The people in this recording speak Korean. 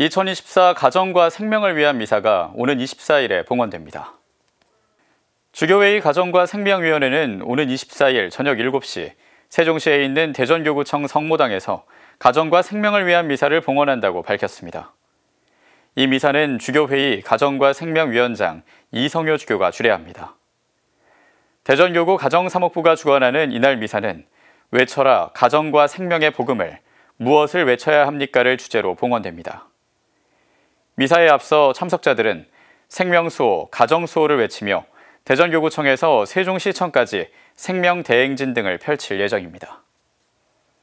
2024 가정과 생명을 위한 미사가 오는 24일에 봉헌됩니다. 주교회의 가정과 생명위원회는 오는 24일 저녁 7시 세종시에 있는 대전교구청 성모당에서 가정과 생명을 위한 미사를 봉헌한다고 밝혔습니다. 이 미사는 주교회의 가정과 생명위원장 이성효 주교가 주례합니다. 대전교구 가정사목부가 주관하는 이날 미사는 외쳐라 가정과 생명의 복음을 무엇을 외쳐야 합니까를 주제로 봉헌됩니다. 미사에 앞서 참석자들은 생명수호, 가정수호를 외치며 대전교구청에서 세종시청까지 생명대행진 등을 펼칠 예정입니다.